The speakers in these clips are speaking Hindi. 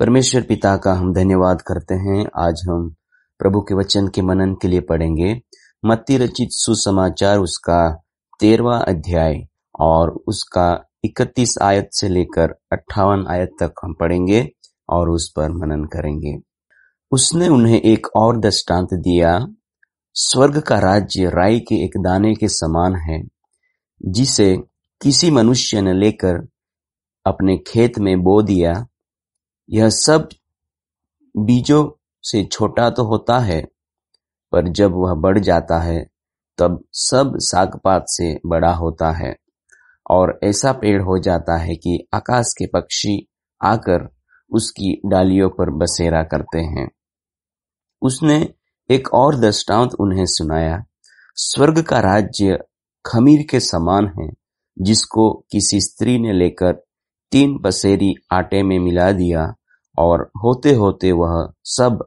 परमेश्वर पिता का हम धन्यवाद करते हैं आज हम प्रभु के वचन के मनन के लिए पढ़ेंगे मत्ती रचित सुसमाचार उसका तेरवा अध्याय और उसका इकतीस आयत से लेकर अट्ठावन आयत तक हम पढ़ेंगे और उस पर मनन करेंगे उसने उन्हें एक और दृष्टांत दिया स्वर्ग का राज्य राय के एक दाने के समान है जिसे किसी मनुष्य ने लेकर अपने खेत में बो दिया यह सब बीजों से छोटा तो होता है पर जब वह बढ़ जाता है तब सब सागपात से बड़ा होता है और ऐसा पेड़ हो जाता है कि आकाश के पक्षी आकर उसकी डालियों पर बसेरा करते हैं उसने एक और दृष्टांत उन्हें सुनाया स्वर्ग का राज्य खमीर के समान है जिसको किसी स्त्री ने लेकर तीन पसेरी आटे में मिला दिया और होते-होते वह सब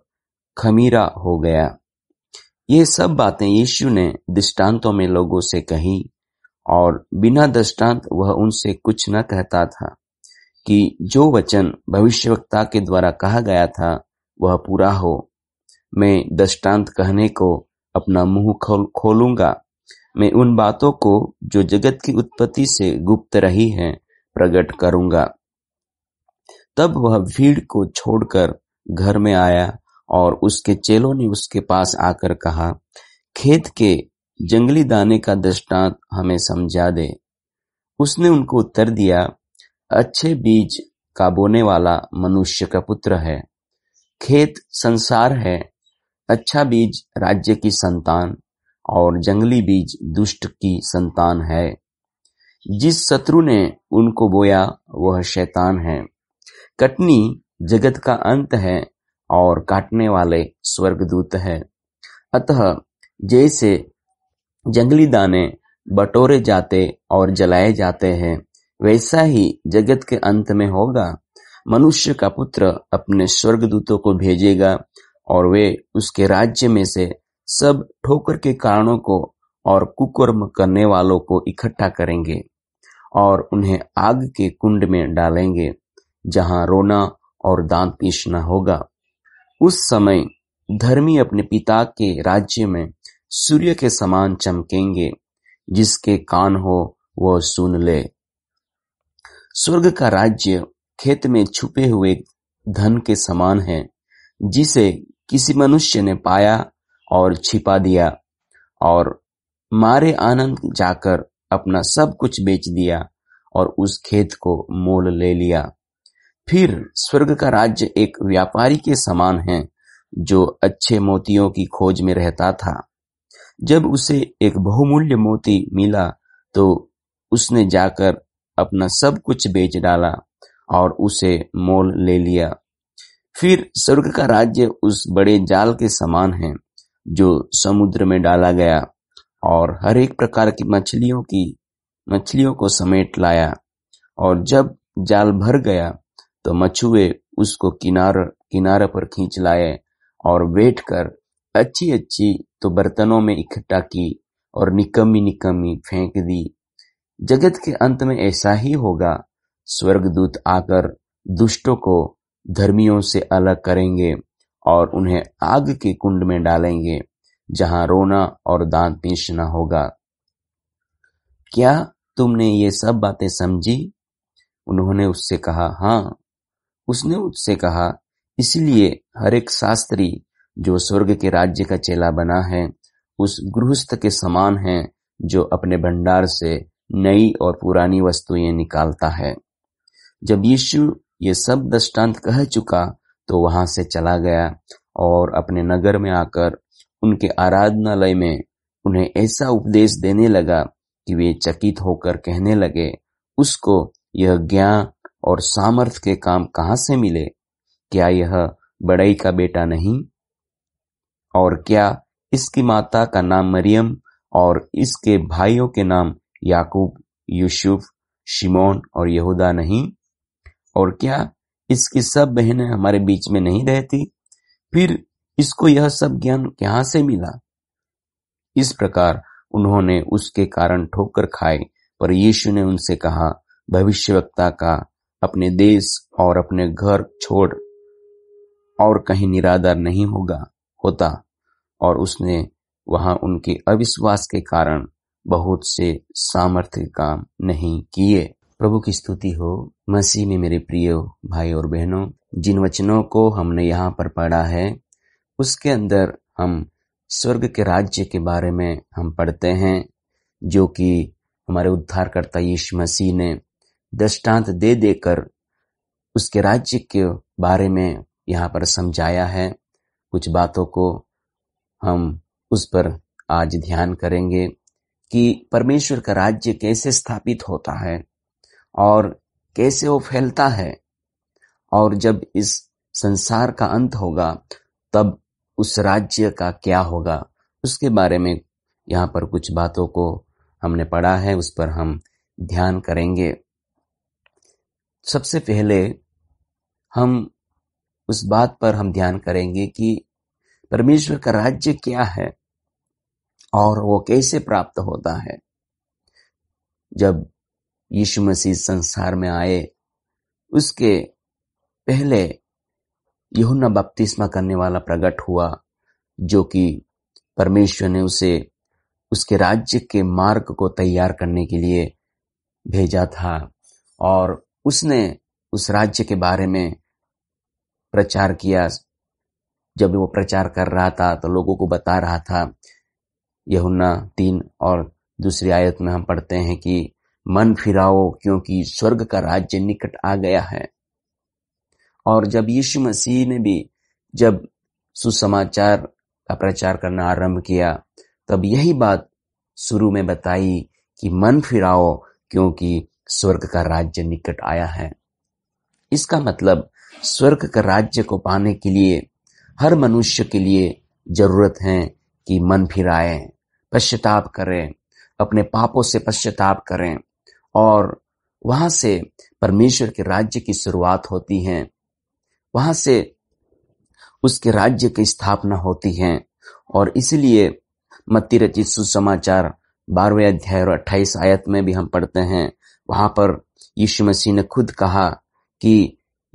खमीरा हो गया। ये सब बातें यीशु ने दृष्टांतों में लोगों से कही और बिना दृष्टांत वह उनसे कुछ न कहता था कि जो वचन भविष्यवक्ता के द्वारा कहा गया था वह पूरा हो मैं दृष्टांत कहने को अपना मुंह खोल खोलूंगा मैं उन बातों को जो जगत की उत्पत्ति से गुप्त रही हैं प्रकट करूंगा तब वह भीड़ को छोड़कर घर में आया और उसके चेलों ने उसके पास आकर कहा खेत के जंगली दाने का दृष्टांत हमें समझा दे उसने उनको उत्तर दिया अच्छे बीज का बोने वाला मनुष्य का पुत्र है खेत संसार है अच्छा बीज राज्य की संतान और जंगली बीज दुष्ट की संतान है जिस शत्रु ने उनको बोया वह शैतान है कटनी जगत का अंत है और काटने वाले स्वर्गदूत है अतः जैसे जंगली दाने बटोरे जाते और जलाए जाते हैं वैसा ही जगत के अंत में होगा मनुष्य का पुत्र अपने स्वर्गदूतों को भेजेगा और वे उसके राज्य में से सब ठोकर के कारणों को और कुकर्म करने वालों को इकट्ठा करेंगे और उन्हें आग के कुंड में डालेंगे जहां रोना और दांत पीसना होगा उस समय धर्मी अपने पिता के राज्य में सूर्य के समान चमकेंगे जिसके कान हो वह सुन ले स्वर्ग का राज्य खेत में छुपे हुए धन के समान है जिसे किसी मनुष्य ने पाया और छिपा दिया और मारे आनंद जाकर अपना सब कुछ बेच दिया और उस खेत को मोल ले लिया फिर स्वर्ग का राज्य एक व्यापारी के समान है जो अच्छे मोतियों की खोज में रहता था जब उसे एक बहुमूल्य मोती मिला तो उसने जाकर अपना सब कुछ बेच डाला और उसे मोल ले लिया फिर स्वर्ग का राज्य उस बड़े जाल के समान है जो समुद्र में डाला गया और हरेक प्रकार की मछलियों की मछलियों को समेट लाया और जब जाल भर गया तो मछुए उसको किनार किनारे पर खींच लाए और बैठ कर अच्छी अच्छी तो बर्तनों में इकट्ठा की और निकमी निकमी फेंक दी जगत के अंत में ऐसा ही होगा स्वर्गदूत आकर दुष्टों को धर्मियों से अलग करेंगे और उन्हें आग के कुंड में डालेंगे जहां रोना और दांत पीसना होगा क्या तुमने ये सब बातें समझी उन्होंने उससे कहा हाँ उसने उससे कहा इसलिए हर एक शास्त्री जो स्वर्ग के राज्य का चेला बना है उस गृहस्थ के समान है जो अपने भंडार से नई और पुरानी वस्तुएं निकालता है जब यीशु ये सब दृष्टांत कह चुका तो वहां से चला गया और अपने नगर में आकर उनके आराधनालय में उन्हें ऐसा उपदेश देने लगा कि वे चकित होकर कहने लगे उसको यह ज्ञान और सामर्थ्य के काम कहाँ से मिले क्या यह बड़ई का बेटा नहीं और क्या इसकी माता का नाम मरियम और इसके भाइयों के नाम याकूब यूसुफ शिमोन और यहूदा नहीं और क्या इसकी सब बहनें हमारे बीच में नहीं रहती फिर इसको यह सब ज्ञान कहाँ से मिला इस प्रकार उन्होंने उसके कारण ठोकर खाए पर यीशु ने उनसे कहा भविष्यवक्ता का अपने देश और अपने घर छोड़ और कहीं निरादर नहीं होगा होता और उसने वहां उनके अविश्वास के कारण बहुत से सामर्थ्य काम नहीं किए प्रभु की स्तुति हो मसीह में मेरे प्रिय भाई और बहनों जिन वचनों को हमने यहाँ पर पढ़ा है उसके अंदर हम स्वर्ग के राज्य के बारे में हम पढ़ते हैं जो कि हमारे उद्धारकर्ता यीशु मसीह ने दृष्टांत दे देकर उसके राज्य के बारे में यहाँ पर समझाया है कुछ बातों को हम उस पर आज ध्यान करेंगे कि परमेश्वर का राज्य कैसे स्थापित होता है और कैसे वो फैलता है और जब इस संसार का अंत होगा तब उस राज्य का क्या होगा उसके बारे में यहाँ पर कुछ बातों को हमने पढ़ा है उस पर हम ध्यान करेंगे सबसे पहले हम उस बात पर हम ध्यान करेंगे कि परमेश्वर का राज्य क्या है और वो कैसे प्राप्त होता है जब यीशु मसीह संसार में आए उसके पहले यूहन्ना बपतिस्मा करने वाला प्रकट हुआ जो कि परमेश्वर ने उसे उसके राज्य के मार्ग को तैयार करने के लिए भेजा था और उसने उस राज्य के बारे में प्रचार किया जब वो प्रचार कर रहा था तो लोगों को बता रहा था यहुन्ना तीन और दूसरी आयत में हम पढ़ते हैं कि मन फिराओ क्योंकि स्वर्ग का राज्य निकट आ गया है और जब यीशु मसीह ने भी जब सुसमाचार का प्रचार करना आरंभ किया तब यही बात शुरू में बताई कि मन फिराओ क्योंकि स्वर्ग का राज्य निकट आया है इसका मतलब स्वर्ग का राज्य को पाने के लिए हर मनुष्य के लिए जरूरत है कि मन फिराए पश्चाताप करें अपने पापों से पश्चाताप करें और वहां से परमेश्वर के राज्य की शुरुआत होती है वहां से उसके राज्य की स्थापना होती है और इसलिए मत्ती रचित सुसमाचार बारहवें अध्याय और अट्ठाईस आयत में भी हम पढ़ते हैं वहां पर यीशु मसीह ने खुद कहा कि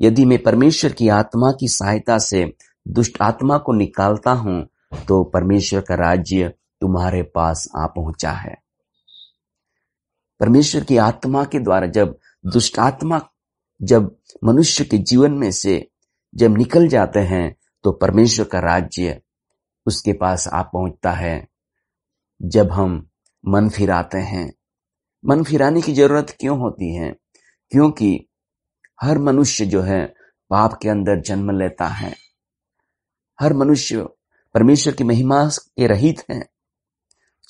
यदि मैं परमेश्वर की आत्मा की सहायता से दुष्ट आत्मा को निकालता हूं तो परमेश्वर का राज्य तुम्हारे पास आ पहुंचा है परमेश्वर की आत्मा के द्वारा जब दुष्ट आत्मा जब मनुष्य के जीवन में से जब निकल जाते हैं तो परमेश्वर का राज्य उसके पास आ पहुंचता है जब हम मन फिराते हैं मन फिराने की जरूरत क्यों होती है क्योंकि हर मनुष्य जो है पाप के अंदर जन्म लेता है हर मनुष्य परमेश्वर की महिमा के रहित है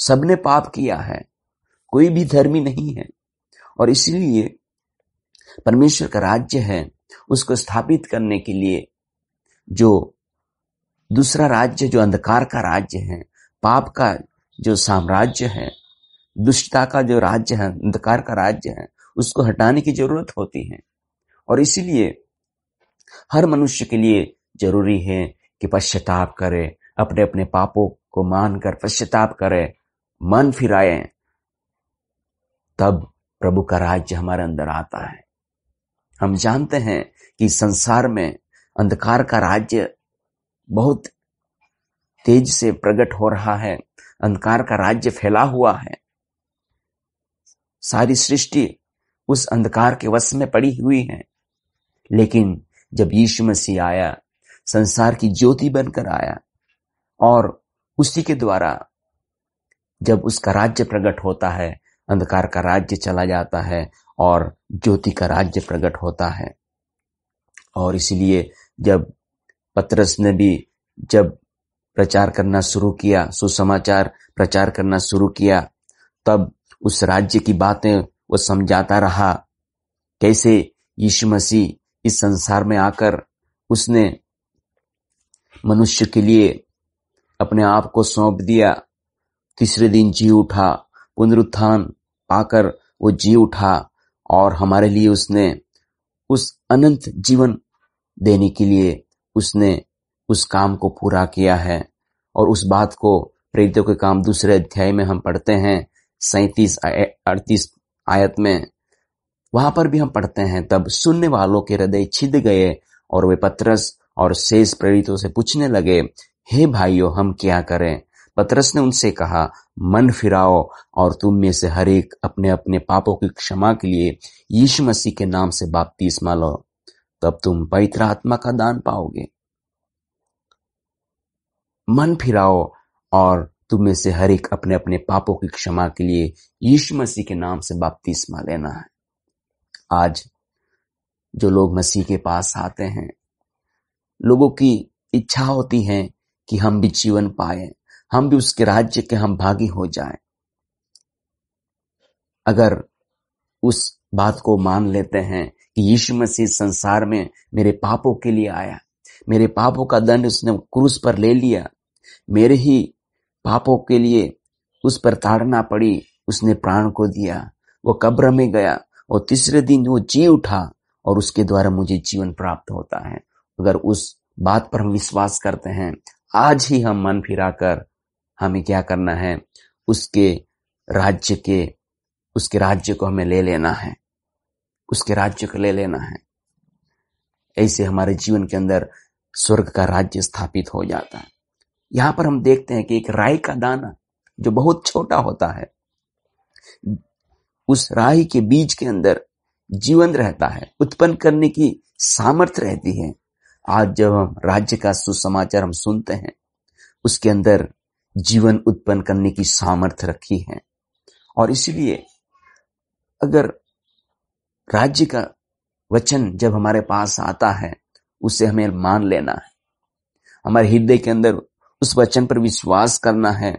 सबने पाप किया है कोई भी धर्मी नहीं है और इसलिए परमेश्वर का राज्य है उसको स्थापित करने के लिए जो दूसरा राज्य जो अंधकार का राज्य है पाप का जो साम्राज्य है दुष्टता का जो राज्य है अंधकार का राज्य है उसको हटाने की जरूरत होती है और इसीलिए हर मनुष्य के लिए जरूरी है कि पश्चाताप करे अपने अपने पापों को मानकर पश्चाताप करे मन फिराए तब प्रभु का राज्य हमारे अंदर आता है हम जानते हैं कि संसार में अंधकार का राज्य बहुत तेज से प्रकट हो रहा है अंधकार का राज्य फैला हुआ है सारी सृष्टि उस अंधकार के वश में पड़ी हुई है लेकिन जब यीशु मसीह आया संसार की ज्योति बनकर आया और उसी के द्वारा जब उसका राज्य प्रकट होता है अंधकार का राज्य चला जाता है और ज्योति का राज्य प्रकट होता है और इसलिए जब पत्रस ने भी जब प्रचार करना शुरू किया सुसमाचार प्रचार करना शुरू किया तब उस राज्य की बातें वो समझाता रहा कैसे यीशु मसीह इस संसार में आकर उसने मनुष्य के लिए अपने आप को सौंप दिया तीसरे दिन जी उठा पुनरुत्थान पाकर वो जी उठा और हमारे लिए उसने उस अनंत जीवन देने के लिए उसने उस काम को पूरा किया है और उस बात को प्रेरितों के काम दूसरे अध्याय में हम पढ़ते हैं सैतीस अड़तीस आयत में वहां पर भी हम पढ़ते हैं तब सुनने वालों के हृदय छिद गए और वे पत्रस और शेष प्रेरितों से पूछने लगे हे भाइयों हम क्या करें पतरस ने उनसे कहा मन फिराओ और तुम में से हर एक अपने अपने पापों की क्षमा के लिए यीशु मसीह के नाम से बापतीस लो तब तुम पवित्र आत्मा का दान पाओगे मन फिराओ और तुम में से हर एक अपने अपने पापों की क्षमा के लिए यीशु मसीह के नाम से बापतिस्मा लेना है आज जो लोग मसीह के पास आते हैं लोगों की इच्छा होती है कि हम भी जीवन पाए हम भी उसके राज्य के हम भागी हो जाएं अगर उस बात को मान लेते हैं कि यीशु मसीह संसार में मेरे पापों के लिए आया मेरे पापों का दंड उसने क्रूस पर ले लिया मेरे ही पापों के लिए उस पर ताड़ना पड़ी उसने प्राण को दिया वो कब्र में गया और तीसरे दिन वो जी उठा और उसके द्वारा मुझे जीवन प्राप्त होता है अगर उस बात पर हम विश्वास करते हैं आज ही हम मन फिराकर हमें क्या करना है उसके राज्य के उसके राज्य को हमें ले लेना है उसके राज्य को ले लेना है ऐसे हमारे जीवन के अंदर स्वर्ग का राज्य स्थापित हो जाता है यहां पर हम देखते हैं कि एक राय का दाना जो बहुत छोटा होता है उस राही के बीज के अंदर जीवन रहता है उत्पन्न करने की सामर्थ्य रहती है आज जब हम राज्य का सुसमाचार हम सुनते हैं उसके अंदर जीवन उत्पन्न करने की सामर्थ्य रखी है और इसलिए अगर राज्य का वचन जब हमारे पास आता है उसे हमें मान लेना है हमारे हृदय के अंदर उस वचन पर विश्वास करना है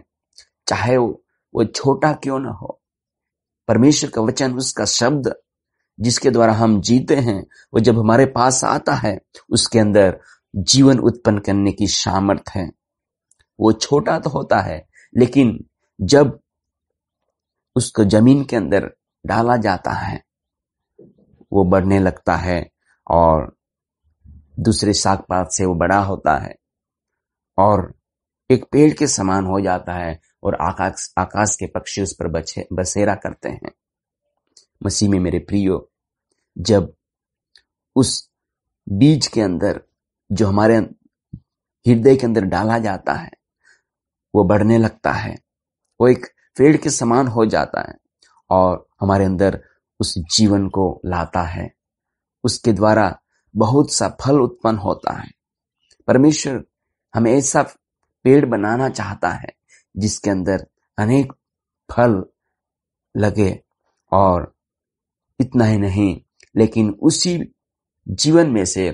चाहे वो वो छोटा क्यों ना हो परमेश्वर का वचन उसका शब्द जिसके द्वारा हम जीते हैं वो जब हमारे पास आता है उसके अंदर जीवन उत्पन्न करने की सामर्थ है वो छोटा तो होता है लेकिन जब उसको जमीन के अंदर डाला जाता है वो बढ़ने लगता है और दूसरे साग पात से वो बड़ा होता है और एक पेड़ के समान हो जाता है और आकाश आकाश के पक्षी उस पर बचे बसेरा करते हैं मसीह में मेरे प्रियो जब उस बीज के अंदर जो हमारे हृदय के अंदर डाला जाता है वो बढ़ने लगता है वो एक पेड़ के समान हो जाता है और हमारे अंदर उस जीवन को लाता है उसके द्वारा बहुत सा फल उत्पन्न होता है परमेश्वर हमें ऐसा पेड़ बनाना चाहता है जिसके अंदर अनेक फल लगे और इतना ही नहीं लेकिन उसी जीवन में से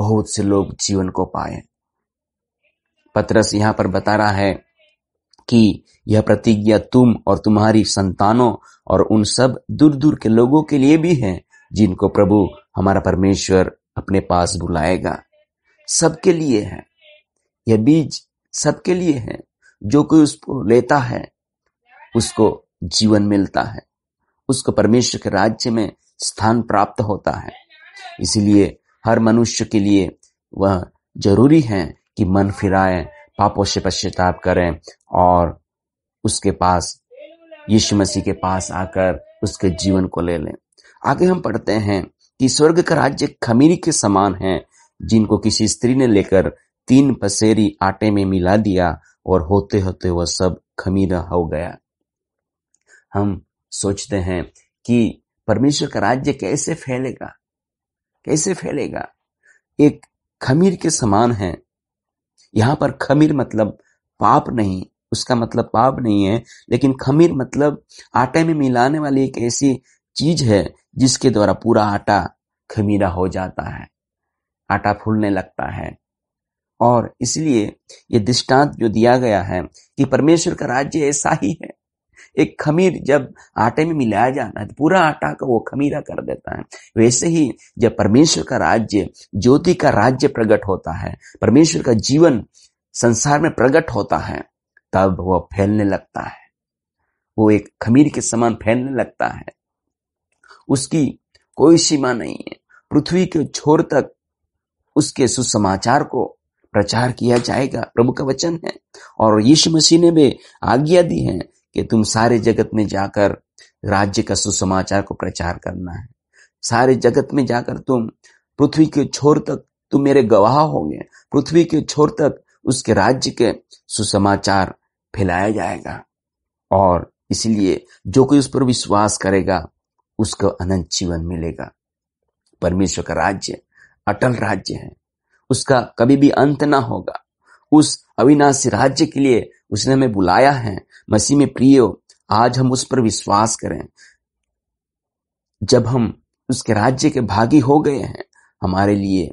बहुत से लोग जीवन को पाए पत्रस यहाँ पर बता रहा है कि यह प्रतिज्ञा तुम और तुम्हारी संतानों और उन सब दूर दूर के लोगों के लिए भी है जिनको प्रभु हमारा परमेश्वर अपने पास बुलाएगा सबके लिए है यह बीज सबके लिए है जो कोई उसको लेता है उसको जीवन मिलता है उसको परमेश्वर के राज्य में स्थान प्राप्त होता है इसलिए हर मनुष्य के लिए वह जरूरी है कि मन फिराए पापों से पश्चाताप करें और उसके पास यीशु मसीह के पास आकर उसके जीवन को ले लें आगे हम पढ़ते हैं कि स्वर्ग का राज्य खमीरी के समान है जिनको किसी स्त्री ने लेकर तीन पसेरी आटे में मिला दिया और होते होते वह सब खमीरा हो गया हम सोचते हैं कि परमेश्वर का राज्य कैसे फैलेगा कैसे फैलेगा एक खमीर के समान है यहाँ पर खमीर मतलब पाप नहीं उसका मतलब पाप नहीं है लेकिन खमीर मतलब आटे में मिलाने वाली एक ऐसी चीज है जिसके द्वारा पूरा आटा खमीरा हो जाता है आटा फूलने लगता है और इसलिए ये दृष्टांत जो दिया गया है कि परमेश्वर का राज्य ऐसा ही है एक खमीर जब आटे में मिलाया जाना है तो पूरा आटा का वो खमीरा कर देता है वैसे ही जब परमेश्वर का राज्य ज्योति का राज्य प्रकट होता है परमेश्वर का जीवन संसार में प्रकट होता है तब वह फैलने लगता है वो एक खमीर के समान फैलने लगता है उसकी कोई सीमा नहीं है पृथ्वी के छोर तक उसके सुसमाचार को प्रचार किया जाएगा प्रभु का वचन है और यीशु मसीह ने भी आज्ञा दी है कि तुम सारे जगत में जाकर राज्य का सुसमाचार को प्रचार करना है सारे जगत में जाकर तुम पृथ्वी के छोर तक तुम मेरे गवाह होंगे पृथ्वी के छोर तक उसके राज्य के सुसमाचार फैलाया जाएगा और इसलिए जो कोई उस पर विश्वास करेगा उसको अनंत जीवन मिलेगा परमेश्वर का राज्य अटल राज्य है उसका कभी भी अंत ना होगा उस अविनाशी राज्य के लिए उसने हमें बुलाया है मसीह में प्रियो आज हम उस पर विश्वास करें जब हम उसके राज्य के भागी हो गए हैं हमारे लिए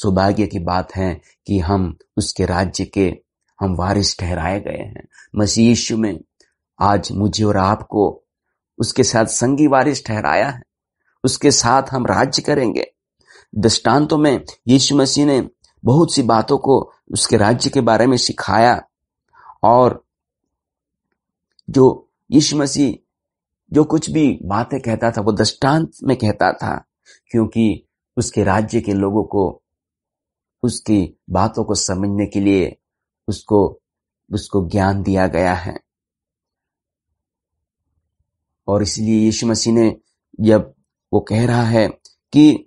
सौभाग्य की बात है कि हम उसके राज्य के हम वारिस ठहराए गए हैं मसीह यीशु में आज मुझे और आपको उसके साथ संगी वारिस ठहराया है उसके साथ हम राज्य करेंगे दृष्टांतों में यीशु मसीह ने बहुत सी बातों को उसके राज्य के बारे में सिखाया और जो यीशु मसीह जो कुछ भी बातें कहता था वो दृष्टांत में कहता था क्योंकि उसके राज्य के लोगों को उसकी बातों को समझने के लिए उसको उसको ज्ञान दिया गया है और इसलिए यीशु मसीह ने जब वो कह रहा है कि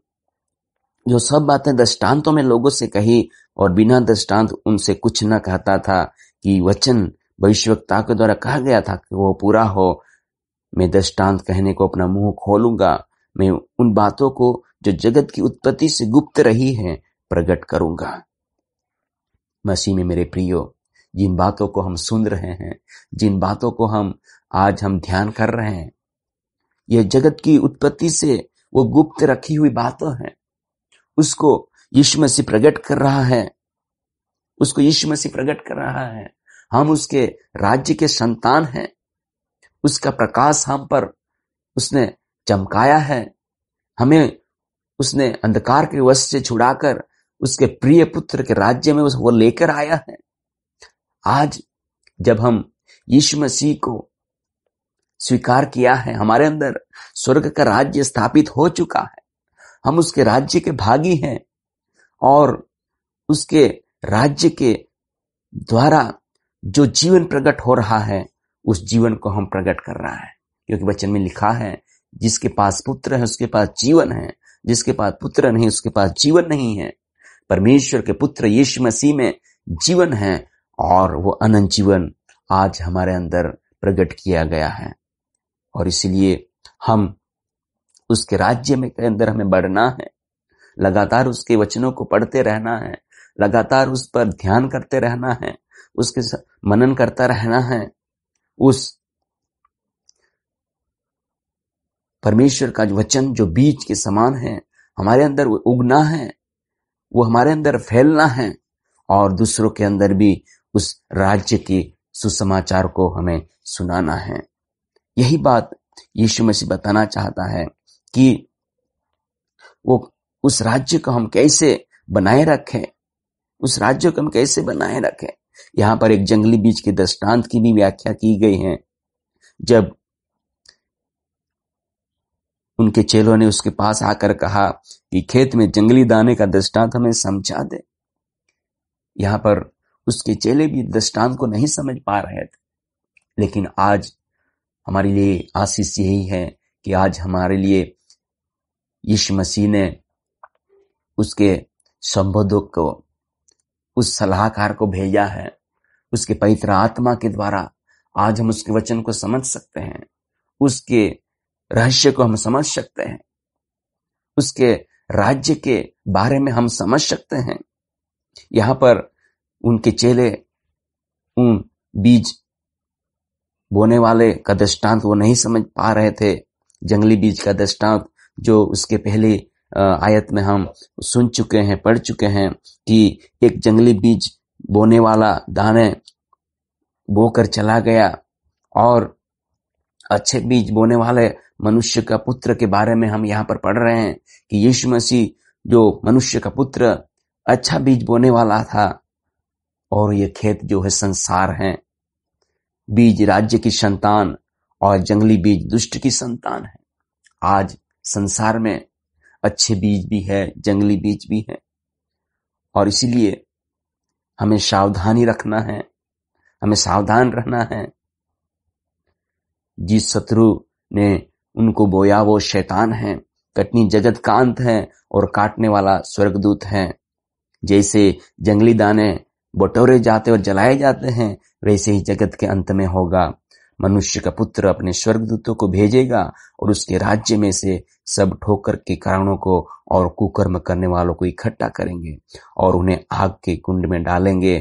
जो सब बातें दृष्टांतों में लोगों से कही और बिना दृष्टांत उनसे कुछ न कहता था कि वचन भविष्यवक्ता के द्वारा कहा गया था कि वो पूरा हो मैं दृष्टांत कहने को अपना मुंह खोलूंगा मैं उन बातों को जो जगत की उत्पत्ति से गुप्त रही है प्रकट करूंगा मसीह में मेरे प्रियो जिन बातों को हम सुन रहे हैं जिन बातों को हम आज हम ध्यान कर रहे हैं यह जगत की उत्पत्ति से वो गुप्त रखी हुई बातों हैं उसको यीशु मसीह प्रकट कर रहा है उसको यीशु मसीह प्रकट कर रहा है हम उसके राज्य के संतान हैं उसका प्रकाश हम पर उसने चमकाया है हमें उसने अंधकार के वश से छुड़ाकर उसके प्रिय पुत्र के राज्य में वो लेकर आया है आज जब हम यीशु मसीह को स्वीकार किया है हमारे अंदर स्वर्ग का राज्य स्थापित हो चुका है हम उसके राज्य के भागी हैं और उसके राज्य के द्वारा जो जीवन प्रकट हो रहा है उस जीवन को हम प्रकट कर रहा है क्योंकि वचन में लिखा है जिसके पास पुत्र है उसके पास जीवन है जिसके पास पुत्र नहीं उसके पास जीवन नहीं है परमेश्वर के पुत्र यीशु मसीह में जीवन है और वो अनंत जीवन आज हमारे अंदर प्रकट किया गया है और इसलिए हम उसके राज्य में के अंदर हमें बढ़ना है लगातार उसके वचनों को पढ़ते रहना है लगातार उस पर ध्यान करते रहना है उसके मनन करता रहना है उस परमेश्वर का वचन जो बीज के समान है हमारे अंदर उगना है वो हमारे अंदर फैलना है और दूसरों के अंदर भी उस राज्य के सुसमाचार को हमें सुनाना है यही बात यीशु मसीह बताना चाहता है कि वो उस राज्य को हम कैसे बनाए रखें उस राज्य को हम कैसे बनाए रखें यहां पर एक जंगली बीज के दृष्टांत की भी व्याख्या की गई है जब उनके चेलों ने उसके पास आकर कहा कि खेत में जंगली दाने का दृष्टांत हमें समझा दे यहाँ पर उसके चेले भी दृष्टांत को नहीं समझ पा रहे थे लेकिन आज हमारे लिए आशीष यही है कि आज हमारे लिए यीशु मसीह ने उसके संबोधक को उस सलाहकार को भेजा है उसके पवित्र आत्मा के द्वारा आज हम उसके वचन को समझ सकते हैं उसके रहस्य को हम समझ सकते हैं उसके राज्य के बारे में हम समझ सकते हैं यहां पर उनके चेले उन बीज बोने वाले का दृष्टांत वो नहीं समझ पा रहे थे जंगली बीज का दृष्टांत जो उसके पहले आयत में हम सुन चुके हैं पढ़ चुके हैं कि एक जंगली बीज बोने वाला दाने बोकर चला गया और अच्छे बीज बोने वाले मनुष्य का पुत्र के बारे में हम यहाँ पर पढ़ रहे हैं कि यीशु मसीह जो मनुष्य का पुत्र अच्छा बीज बोने वाला था और ये खेत जो है संसार है बीज राज्य की संतान और जंगली बीज दुष्ट की संतान है आज संसार में अच्छे बीज भी है जंगली बीज भी है और इसीलिए हमें सावधानी रखना है हमें सावधान रहना है जिस शत्रु ने उनको बोया वो शैतान है कटनी जगत का अंत है और काटने वाला स्वर्गदूत है जैसे जंगली दाने बटोरे जाते और जलाए जाते हैं वैसे ही जगत के अंत में होगा मनुष्य का पुत्र अपने स्वर्गदूतों को भेजेगा और उसके राज्य में से सब ठोकर के कारणों को और कुकर्म करने वालों को इकट्ठा करेंगे और उन्हें आग के कुंड में डालेंगे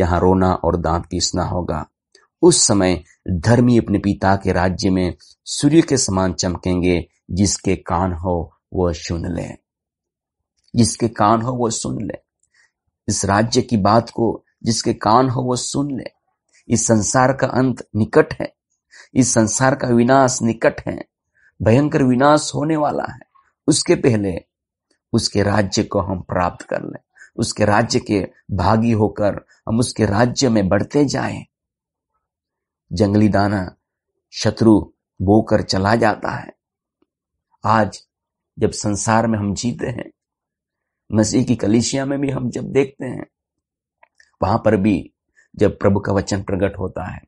जहां रोना और दांत पीसना होगा उस समय धर्मी अपने पिता के राज्य में सूर्य के समान चमकेंगे जिसके कान हो वह सुन ले जिसके कान हो वह सुन ले इस राज्य की बात को जिसके कान हो वह सुन ले इस संसार का अंत निकट है इस संसार का विनाश निकट है भयंकर विनाश होने वाला है उसके पहले उसके राज्य को हम प्राप्त कर लें उसके राज्य के भागी होकर हम उसके राज्य में बढ़ते जाएं। जंगली दाना शत्रु बोकर चला जाता है आज जब संसार में हम जीते हैं मसीह की कलिशिया में भी हम जब देखते हैं वहां पर भी जब प्रभु का वचन प्रकट होता है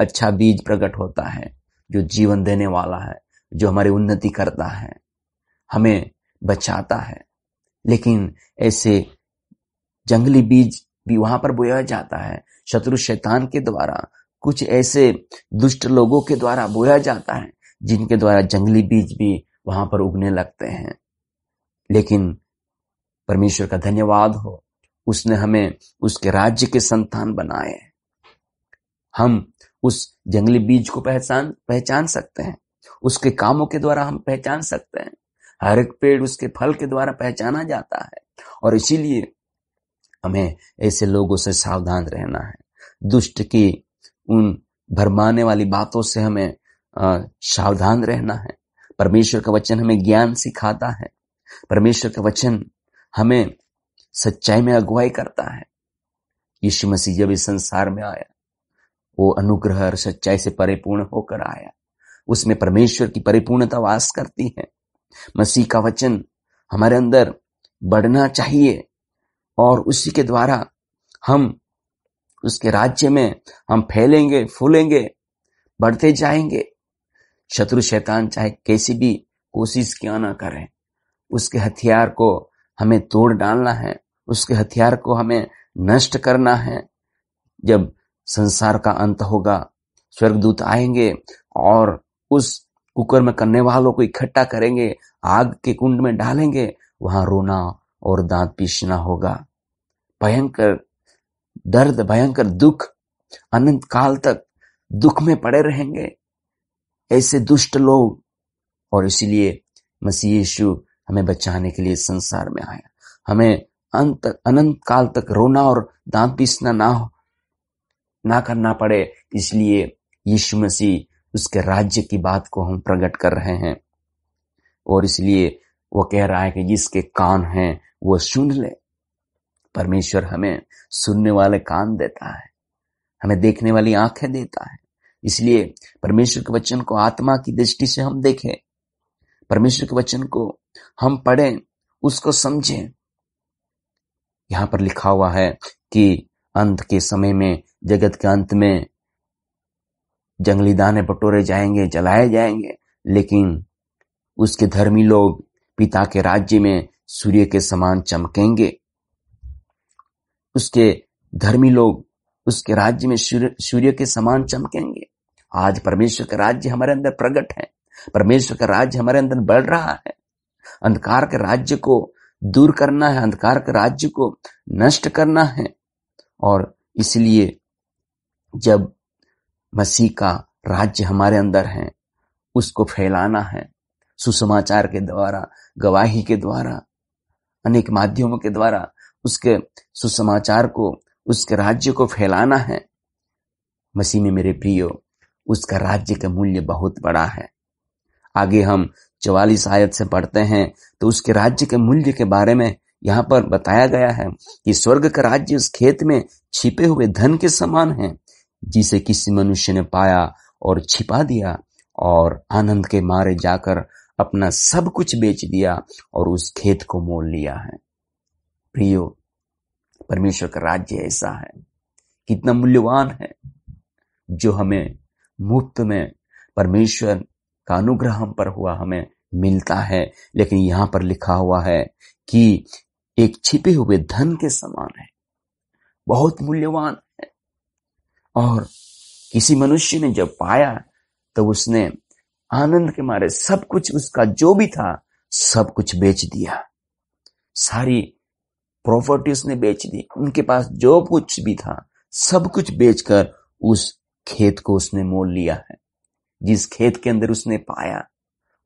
अच्छा बीज प्रकट होता है जो जीवन देने वाला है जो हमारी उन्नति करता है हमें बचाता है लेकिन ऐसे जंगली बीज भी वहां पर बोया जाता है शत्रु शैतान के द्वारा कुछ ऐसे दुष्ट लोगों के द्वारा बोया जाता है जिनके द्वारा जंगली बीज भी वहां पर उगने लगते हैं लेकिन परमेश्वर का धन्यवाद हो उसने हमें उसके राज्य के संतान बनाए हम उस जंगली बीज को पहचान पहचान सकते हैं उसके कामों के द्वारा हम पहचान सकते हैं हर एक पेड़ उसके फल के द्वारा पहचाना जाता है और इसीलिए हमें ऐसे लोगों से सावधान रहना है दुष्ट की उन भरमाने वाली बातों से हमें सावधान रहना है परमेश्वर का वचन हमें ज्ञान सिखाता है परमेश्वर का वचन हमें सच्चाई में अगुवाई करता है यीशु मसीह जब इस संसार में आया वो अनुग्रह और सच्चाई से परिपूर्ण होकर आया उसमें परमेश्वर की परिपूर्णता वास करती है मसीह का वचन हमारे अंदर बढ़ना चाहिए और उसी के द्वारा हम उसके राज्य में हम फैलेंगे फूलेंगे बढ़ते जाएंगे शत्रु शैतान चाहे कैसी भी कोशिश क्यों ना करें उसके हथियार को हमें तोड़ डालना है उसके हथियार को हमें नष्ट करना है जब संसार का अंत होगा स्वर्गदूत आएंगे और उस कुकर में करने वालों को इकट्ठा करेंगे आग के कुंड में डालेंगे वहां रोना और दांत पीसना होगा भयंकर दर्द भयंकर दुख अनंत काल तक दुख में पड़े रहेंगे ऐसे दुष्ट लोग और इसलिए मसीह यीशु हमें बचाने के लिए संसार में आया हमें अंत अनंत काल तक रोना और दांत पीसना ना ना करना पड़े इसलिए यीशु मसीह उसके राज्य की बात को हम प्रकट कर रहे हैं और इसलिए वो कह रहा है कि जिसके कान हैं वो सुन ले परमेश्वर हमें सुनने वाले कान देता है हमें देखने वाली आंखें देता है इसलिए परमेश्वर के वचन को आत्मा की दृष्टि से हम देखें परमेश्वर के वचन को हम पढ़ें उसको समझें यहां पर लिखा हुआ है कि अंत के समय में जगत के अंत में जंगली दाने बटोरे जाएंगे जलाए जाएंगे लेकिन उसके धर्मी लोग पिता के राज्य में सूर्य के समान चमकेंगे उसके धर्मी लोग उसके राज्य में सूर्य के समान चमकेंगे आज परमेश्वर का राज्य हमारे अंदर प्रकट है परमेश्वर का राज्य हमारे अंदर बढ़ रहा है अंधकार के राज्य को दूर करना है अंधकार के राज्य को नष्ट करना है और इसलिए जब मसीह का राज्य हमारे अंदर है उसको फैलाना है सुसमाचार के द्वारा गवाही के द्वारा अनेक माध्यमों के द्वारा उसके सुसमाचार को उसके राज्य को फैलाना है मसीह में मेरे प्रियो उसका राज्य का मूल्य बहुत बड़ा है आगे हम चवालीस आयत से पढ़ते हैं तो उसके राज्य के मूल्य के बारे में यहाँ पर बताया गया है कि स्वर्ग का राज्य उस खेत में छिपे हुए धन के समान है जिसे किसी मनुष्य ने पाया और छिपा दिया और आनंद के मारे जाकर अपना सब कुछ बेच दिया और उस खेत को मोल लिया है प्रियो परमेश्वर का राज्य ऐसा है कितना मूल्यवान है जो हमें मुफ्त में परमेश्वर का अनुग्रह हम पर हुआ हमें मिलता है लेकिन यहां पर लिखा हुआ है कि एक छिपे हुए धन के समान है बहुत मूल्यवान और किसी मनुष्य ने जब पाया तो उसने आनंद के मारे सब कुछ उसका जो भी था सब कुछ बेच दिया सारी प्रॉपर्टी उसने बेच दी उनके पास जो कुछ भी था सब कुछ बेचकर उस खेत को उसने मोल लिया है जिस खेत के अंदर उसने पाया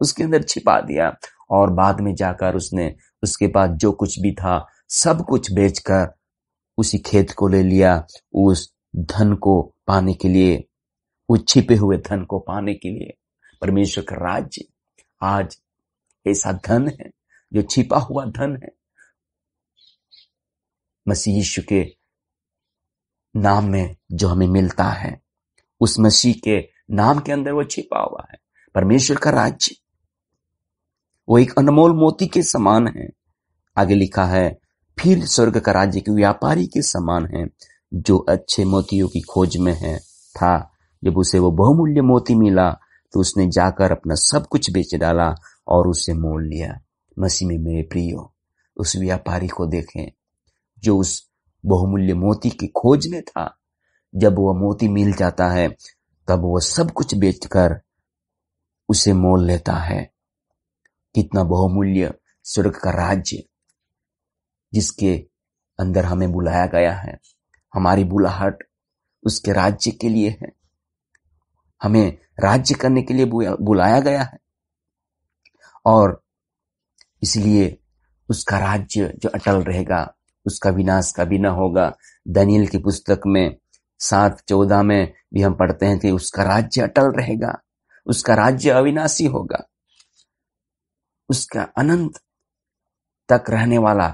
उसके अंदर छिपा दिया और बाद में जाकर उसने उसके पास जो कुछ भी था सब कुछ बेचकर उसी खेत को ले लिया उस धन को पाने के लिए वो छिपे हुए धन को पाने के लिए परमेश्वर का राज्य आज ऐसा धन है जो छिपा हुआ धन है मसीह यीशु के नाम में जो हमें मिलता है उस मसीह के नाम के अंदर वो छिपा हुआ है परमेश्वर का राज्य वो एक अनमोल मोती के समान है आगे लिखा है फिर स्वर्ग का राज्य के व्यापारी के समान है जो अच्छे मोतियों की खोज में है था जब उसे वो बहुमूल्य मोती मिला तो उसने जाकर अपना सब कुछ बेच डाला और उसे मोल लिया मसीह में मेरे प्रियो उस व्यापारी को देखें जो उस बहुमूल्य मोती की खोज में था जब वह मोती मिल जाता है तब वह सब कुछ बेचकर उसे मोल लेता है कितना बहुमूल्य स्वर्ग का राज्य जिसके अंदर हमें बुलाया गया है हमारी बुलाहट उसके राज्य के लिए है हमें राज्य करने के लिए बुलाया गया है और इसलिए उसका राज्य जो अटल रहेगा उसका विनाश कभी न होगा दनिल की पुस्तक में सात चौदह में भी हम पढ़ते हैं कि उसका राज्य अटल रहेगा उसका राज्य अविनाशी होगा उसका अनंत तक रहने वाला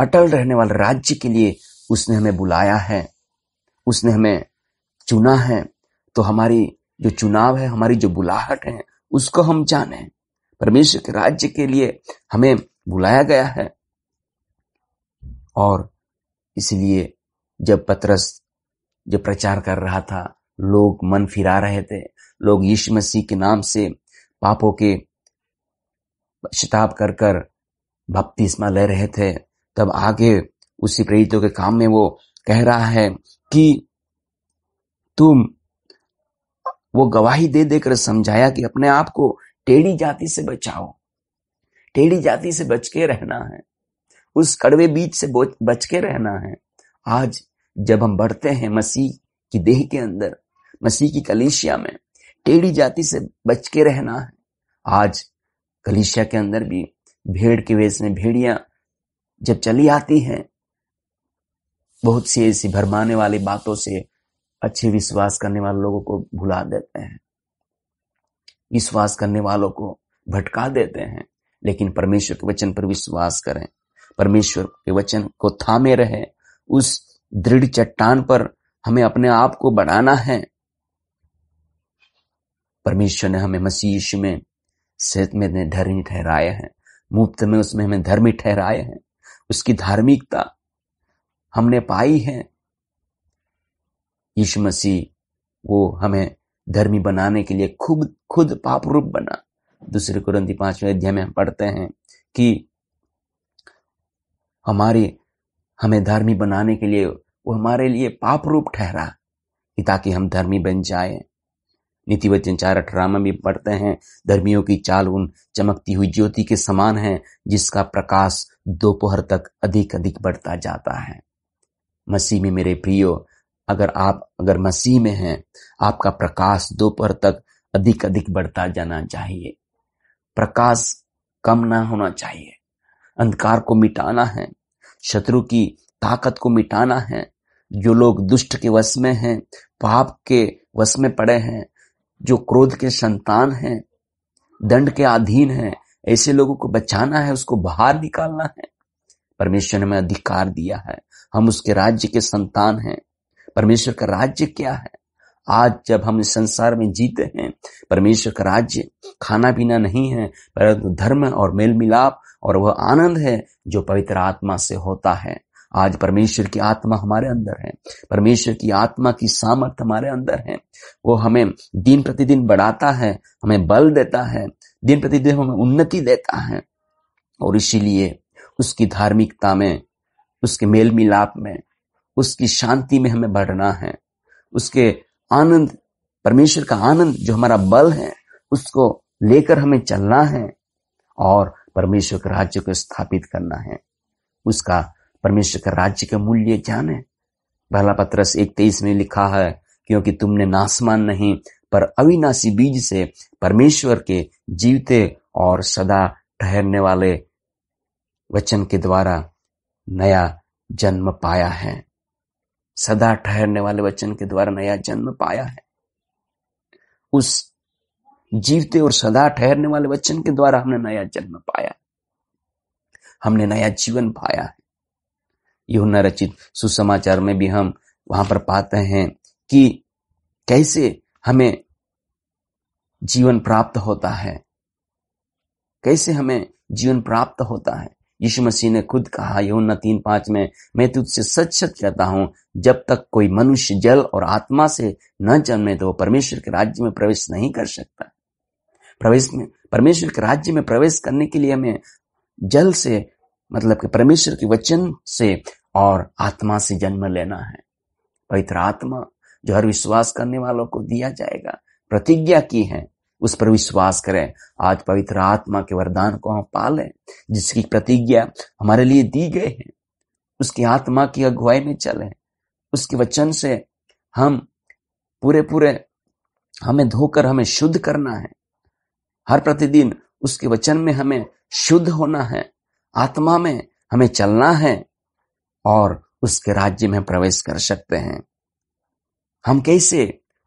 अटल रहने वाला राज्य के लिए उसने हमें बुलाया है उसने हमें चुना है तो हमारी जो चुनाव है हमारी जो बुलाहट है उसको हम जाने परमेश्वर के राज्य के लिए हमें बुलाया गया है और इसलिए जब पतरस जब प्रचार कर रहा था लोग मन फिरा रहे थे लोग यीशु मसीह के नाम से पापों के शिताब कर कर बपतिस्मा ले रहे थे तब आगे उसी प्रेरितों के काम में वो कह रहा है कि तुम वो गवाही दे देकर समझाया कि अपने आप को टेढ़ी जाति से बचाओ टेढ़ी जाति से बच के रहना है उस कड़वे बीच से बच के रहना है आज जब हम बढ़ते हैं मसीह की देह के अंदर मसीह की कलेशिया में टेढ़ी जाति से बच के रहना है आज कलेशिया के अंदर भी भेड़ के वेश में भेड़िया जब चली आती हैं बहुत सी ऐसी भरमाने वाली बातों से अच्छे विश्वास करने वाले लोगों को भुला देते हैं विश्वास करने वालों को भटका देते हैं लेकिन परमेश्वर के वचन पर विश्वास करें परमेश्वर के वचन को थामे रहे उस दृढ़ चट्टान पर हमें अपने आप को बनाना है परमेश्वर ने हमें मसीह में सेहत में धर्मी ठहराए हैं मुफ्त में उसमें हमें धर्मी ठहराए हैं उसकी धार्मिकता हमने पाई है यीशु मसीह वो हमें धर्मी बनाने के लिए खुद खुद पाप रूप बना दूसरे कुरंती पांचवें अध्याय में हम पढ़ते हैं कि हमारे हमें धर्मी बनाने के लिए वो हमारे लिए पाप रूप ठहरा कि ताकि हम धर्मी बन जाए नीति वचन चार अठारह में भी पढ़ते हैं धर्मियों की चाल उन चमकती हुई ज्योति के समान है जिसका प्रकाश दोपहर तक अधिक अधिक बढ़ता जाता है मसीह में मेरे प्रियो अगर आप अगर मसीह में हैं आपका प्रकाश दोपहर तक अधिक अधिक बढ़ता जाना चाहिए प्रकाश कम ना होना चाहिए अंधकार को मिटाना है शत्रु की ताकत को मिटाना है जो लोग दुष्ट के वश में हैं पाप के वश में पड़े हैं जो क्रोध के संतान हैं दंड के अधीन हैं ऐसे लोगों को बचाना है उसको बाहर निकालना है परमेश्वर ने हमें अधिकार दिया है हम उसके राज्य के संतान हैं परमेश्वर का राज्य क्या है आज जब हम इस संसार में जीते हैं परमेश्वर का राज्य खाना पीना नहीं है परंतु धर्म और मेल मिलाप और वह आनंद है जो पवित्र आत्मा से होता है आज परमेश्वर की आत्मा हमारे अंदर है परमेश्वर की आत्मा की सामर्थ हमारे अंदर है वो हमें दिन प्रतिदिन बढ़ाता है हमें बल देता है दिन प्रतिदिन हमें उन्नति देता है और इसीलिए उसकी धार्मिकता में उसके मेल मिलाप में उसकी शांति में हमें बढ़ना है उसके आनंद परमेश्वर का आनंद जो हमारा बल है उसको लेकर हमें चलना है और परमेश्वर के राज्य को स्थापित करना है उसका परमेश्वर के राज्य के मूल्य जाने भला पत्रस एक तेईस में लिखा है क्योंकि तुमने नासमान नहीं पर अविनाशी बीज से परमेश्वर के जीवते और सदा ठहरने वाले वचन के द्वारा नया जन्म पाया है सदा ठहरने वाले वचन के द्वारा नया जन्म पाया है उस जीवते और सदा ठहरने वाले वचन के द्वारा हमने नया जन्म पाया हमने नया जीवन पाया है यहुना रचित सुसमाचार में भी हम वहां पर पाते हैं कि कैसे हमें जीवन प्राप्त होता है कैसे हमें जीवन प्राप्त होता है यीशु मसीह ने खुद कहा यौना तीन पांच में मैं तुझसे सच सच कहता हूं जब तक कोई मनुष्य जल और आत्मा से न जन्मे तो वह परमेश्वर के राज्य में प्रवेश नहीं कर सकता प्रवेश में परमेश्वर के राज्य में प्रवेश करने के लिए हमें जल से मतलब कि परमेश्वर के वचन से और आत्मा से जन्म लेना है पवित्र आत्मा जो हर विश्वास करने वालों को दिया जाएगा प्रतिज्ञा की है उस पर विश्वास करें आज पवित्र आत्मा के वरदान को हम पालें जिसकी प्रतिज्ञा हमारे लिए दी गई है उसकी आत्मा की अगुवाई में चले उसके वचन से हम पूरे पूरे हमें धोकर हमें शुद्ध करना है हर प्रतिदिन उसके वचन में हमें शुद्ध होना है आत्मा में हमें चलना है और उसके राज्य में प्रवेश कर सकते हैं हम कैसे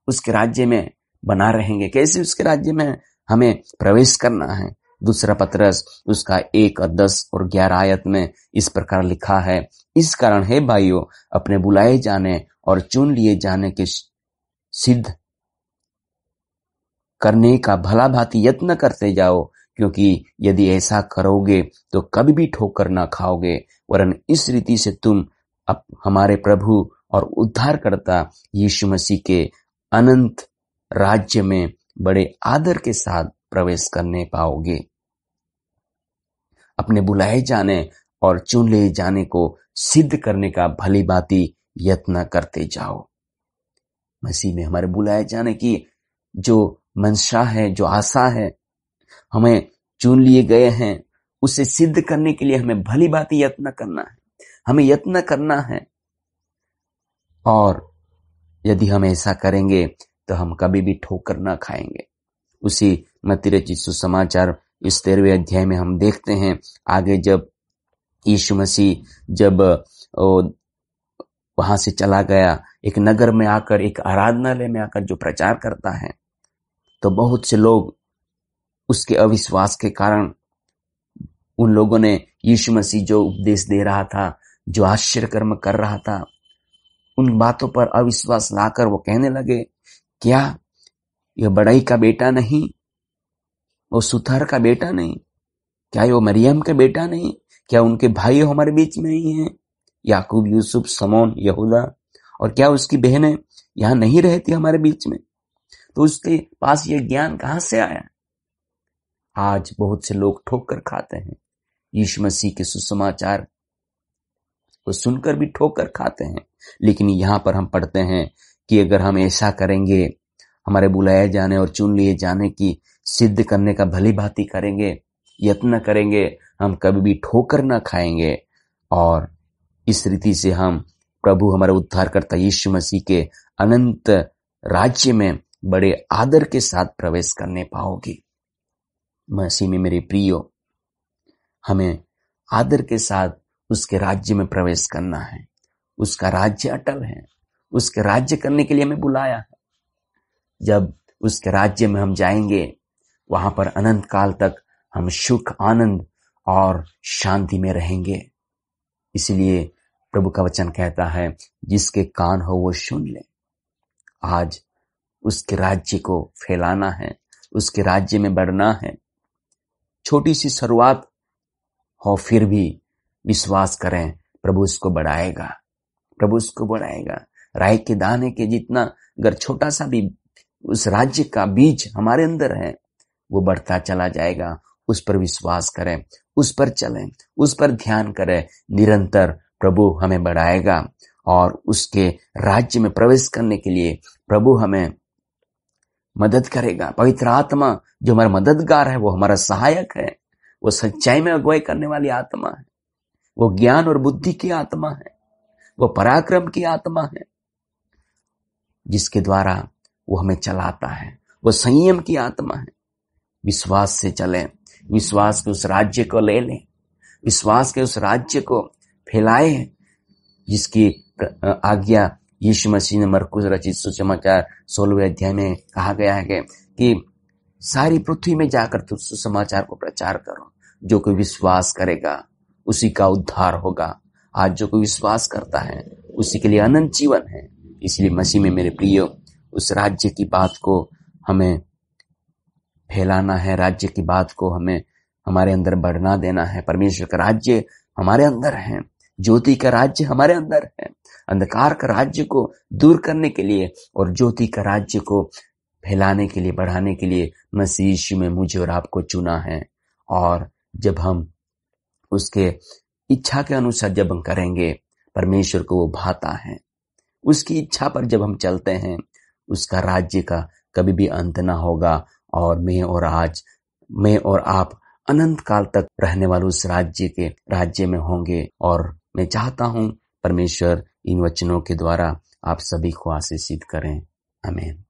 उसके राज्य में बना रहेंगे कैसे उसके राज्य में हमें प्रवेश करना है दूसरा पत्रस उसका एक और दस और ग्यारह आयत में इस प्रकार लिखा है इस कारण है भाइयों अपने बुलाए जाने और चुन लिए जाने के सिद्ध करने का भला भांति यत्न करते जाओ क्योंकि यदि ऐसा करोगे तो कभी भी ठोकर ना खाओगे वरन इस रीति से तुम हमारे प्रभु और उद्धारकर्ता यीशु मसीह के अनंत राज्य में बड़े आदर के साथ प्रवेश करने पाओगे अपने बुलाए जाने और चुन लिए जाने को सिद्ध करने का भली बाती यत्न करते जाओ मसीह में हमारे बुलाए जाने की जो मंशा है जो आशा है हमें चुन लिए गए हैं उसे सिद्ध करने के लिए हमें भली बाती यत्न करना है हमें यत्न करना है और यदि हम ऐसा करेंगे तो हम कभी भी ठोकर ना खाएंगे उसी मतिरचित सुसमाचार इस तेरहवें अध्याय में हम देखते हैं आगे जब यीशु मसीह जब वहां से चला गया एक नगर में आकर एक आराधनालय में आकर जो प्रचार करता है तो बहुत से लोग उसके अविश्वास के कारण उन लोगों ने यीशु मसीह जो उपदेश दे रहा था जो आश्चर्य कर्म कर रहा था उन बातों पर अविश्वास लाकर वो कहने लगे क्या यह बड़ई का बेटा नहीं वो सुथर का बेटा नहीं क्या यो मरियम का बेटा नहीं क्या उनके भाई हमारे बीच में ही है याकूब यूसुफ समोन यहूदा और क्या उसकी बहनें यहाँ नहीं रहती हमारे बीच में तो उसके पास ये ज्ञान कहां से आया आज बहुत से लोग ठोक कर खाते हैं यीशु मसीह के सुसमाचार को सुनकर भी ठोकर खाते हैं लेकिन यहाँ पर हम पढ़ते हैं कि अगर हम ऐसा करेंगे हमारे बुलाए जाने और चुन लिए जाने की सिद्ध करने का भली भांति करेंगे यत्न करेंगे हम कभी भी ठोकर ना खाएंगे और इस रीति से हम प्रभु हमारे उद्धारकर्ता यीशु मसीह के अनंत राज्य में बड़े आदर के साथ प्रवेश करने पाओगे मसीह में मेरे प्रियो हमें आदर के साथ उसके राज्य में प्रवेश करना है उसका राज्य अटल है उसके राज्य करने के लिए हमें बुलाया है जब उसके राज्य में हम जाएंगे वहां पर अनंत काल तक हम सुख आनंद और शांति में रहेंगे इसलिए प्रभु का वचन कहता है जिसके कान हो वो सुन ले आज उसके राज्य को फैलाना है उसके राज्य में बढ़ना है छोटी सी शुरुआत हो फिर भी विश्वास करें प्रभु उसको बढ़ाएगा प्रभु उसको बढ़ाएगा राय के दाने के जितना अगर छोटा सा भी उस राज्य का बीज हमारे अंदर है वो बढ़ता चला जाएगा उस पर विश्वास करें उस पर चलें उस पर ध्यान करें निरंतर प्रभु हमें बढ़ाएगा और उसके राज्य में प्रवेश करने के लिए प्रभु हमें मदद करेगा पवित्र आत्मा जो हमारा मददगार है वो हमारा सहायक है वो सच्चाई में अगुवाई करने वाली आत्मा है वो ज्ञान और बुद्धि की आत्मा है वो पराक्रम की आत्मा है जिसके द्वारा वो हमें चलाता है वो संयम की आत्मा है विश्वास से चले विश्वास के उस राज्य को ले लें विश्वास के उस राज्य को फैलाए जिसकी आज्ञा यीशु मसीह ने मरकुज रचित सुचमाचार सोलहवें अध्याय में कहा गया है कि सारी पृथ्वी में जाकर तुम सुसमाचार को प्रचार करो जो कोई विश्वास करेगा उसी का उद्धार होगा आज जो कोई विश्वास करता है उसी के लिए अनंत जीवन है इसलिए मसीह में मेरे प्रिय उस राज्य की बात को हमें फैलाना है राज्य की बात को हमें हमारे अंदर बढ़ना देना है परमेश्वर का राज्य हमारे अंदर है ज्योति का राज्य हमारे अंदर है अंधकार का राज्य को दूर करने के लिए और ज्योति का राज्य को फैलाने के लिए बढ़ाने के लिए मसीह यीशु में मुझे और आपको चुना है और जब हम उसके इच्छा के अनुसार जब हम करेंगे परमेश्वर को वो भाता है उसकी इच्छा पर जब हम चलते हैं उसका राज्य का कभी भी अंत ना होगा और मैं और आज मैं और आप अनंत काल तक रहने वाले उस राज्य के राज्य में होंगे और मैं चाहता हूं परमेश्वर इन वचनों के द्वारा आप सभी को आशीषित करें अमेन